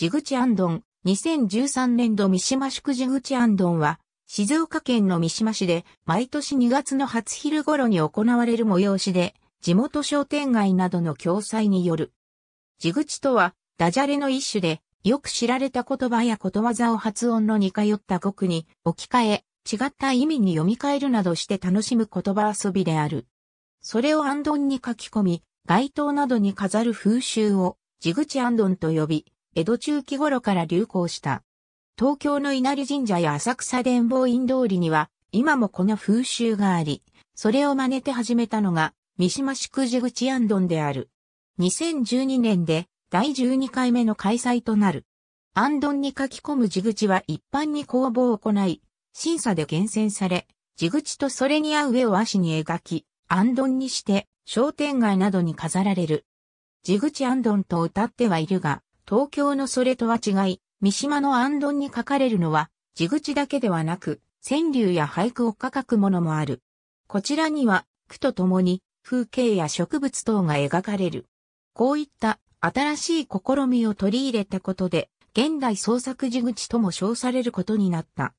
ジグチアンドン、2013年度三島宿ジグチアンドンは、静岡県の三島市で、毎年2月の初昼頃に行われる催しで、地元商店街などの共催による。ジグチとは、ダジャレの一種で、よく知られた言葉やことわざを発音の似通った語句に置き換え、違った意味に読み替えるなどして楽しむ言葉遊びである。それをアンドンに書き込み、街灯などに飾る風習をジグチアンドンと呼び、江戸中期頃から流行した。東京の稲荷神社や浅草伝法院通りには、今もこの風習があり、それを真似て始めたのが、三島宿地口安頓である。2012年で第12回目の開催となる。安頓に書き込む地口は一般に公募を行い、審査で厳選され、地口とそれに合う絵を足に描き、安頓にして商店街などに飾られる。地口安頓と歌ってはいるが、東京のそれとは違い、三島の安頓に書かれるのは、地口だけではなく、川柳や俳句を書くものもある。こちらには、句とともに、風景や植物等が描かれる。こういった新しい試みを取り入れたことで、現代創作地口とも称されることになった。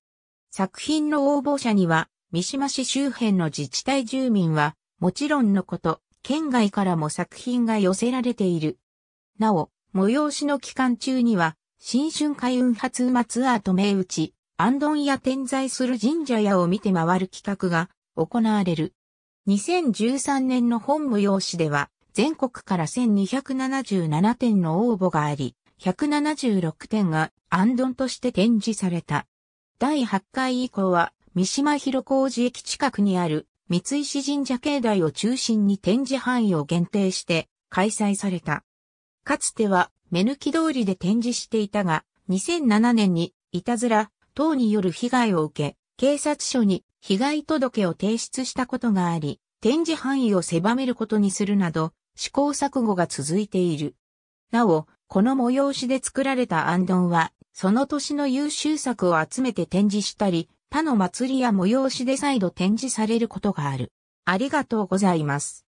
作品の応募者には、三島市周辺の自治体住民は、もちろんのこと、県外からも作品が寄せられている。なお、催しの期間中には、新春開運初馬ツアーと銘打ち、安頓や点在する神社屋を見て回る企画が行われる。2013年の本催しでは、全国から1277点の応募があり、176点が安頓として展示された。第8回以降は、三島広小路駅近くにある三石神社境内を中心に展示範囲を限定して開催された。かつては目抜き通りで展示していたが、2007年にいたずら等による被害を受け、警察署に被害届を提出したことがあり、展示範囲を狭めることにするなど、試行錯誤が続いている。なお、この催しで作られたアンドンは、その年の優秀作を集めて展示したり、他の祭りや催しで再度展示されることがある。ありがとうございます。